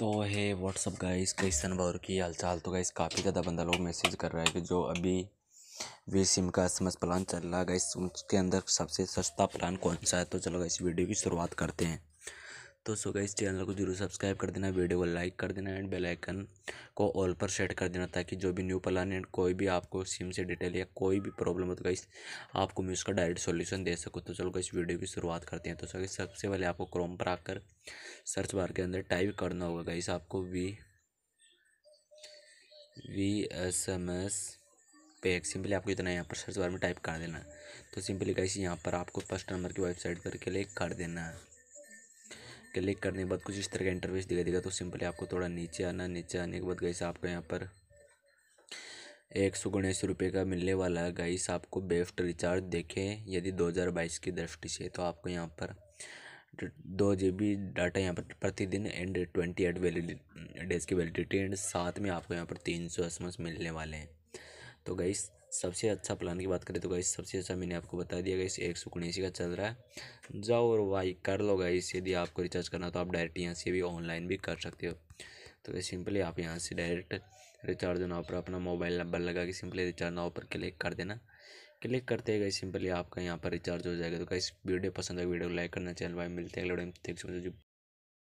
तो है WhatsApp guys Christian बौर की हालचाल तो गाइस काफ़ी ज़्यादा बंदा लोग मैसेज कर रहा है कि जो अभी वी सिम का एस एम प्लान चल रहा है गाइस उसके अंदर सबसे सस्ता प्लान कौन सा है तो चलो गाइस वीडियो की शुरुआत करते हैं तो सो इस चैनल को जरूर सब्सक्राइब कर देना वीडियो को लाइक कर देना एंड बेल आइकन को ऑल पर सेट कर देना ताकि जो भी न्यू प्लान एंड कोई भी आपको सिम से डिटेल या कोई भी प्रॉब्लम हो तो गई आपको मैं उसका डायरेक्ट सॉल्यूशन दे सकूँ तो चलो इस वीडियो की शुरुआत करते हैं तो सो सबसे पहले आपको क्रोम पर आकर सर्च बार के अंदर टाइप करना होगा गाइस आपको Vi Vi S M S pack simply आपको इतना यहाँ पर सर्च बार में टाइप कर देना है तो सिंपली कैसे यहाँ पर आपको फर्स्ट नंबर की वेबसाइट पर क्लिक कर देना है क्लिक करने के बाद कुछ इस तरह का इंटरव्यूस दिखाई देगा तो सिंपली आपको थोड़ा नीचे आना नीचे आने के बाद गाइस आपको यहाँ पर एक सौ उन्नीस रुपये का मिलने वाला है गाइस आपको बेस्ट रिचार्ज देखें यदि बाईस की दृष्टि से तो आपको यहाँ पर दो जी बी डाटा यहाँ पर प्रतिदिन and twenty eight validity days की वैलिडिटी एंड साथ में आपको यहाँ पर तीन सौ एस मिलने वाले हैं तो गाइस सबसे अच्छा प्लान की बात करें तो गाइस सबसे अच्छा मैंने आपको बता दिया गाइस एक सौ उन्नीस का चल रहा है जाओ और वाई कर लो गाइस यदि आपको रिचार्ज करना तो आप डायरेक्ट यहाँ से भी ऑनलाइन भी कर सकते हो तो सिंपली आप यहाँ से डायरेक्ट रिचार्ज नाव पर अपना मोबाइल नंबर लगा के सिंपली रिचार्ज नाव पर क्लिक कर देना क्लिक करते गए सिंपली आपका यहाँ पर रिचार्ज हो जाएगा तो गाइस वीडियो पसंद आए तो वीडियो को लाइक करना चैनल भाई मिलते हैं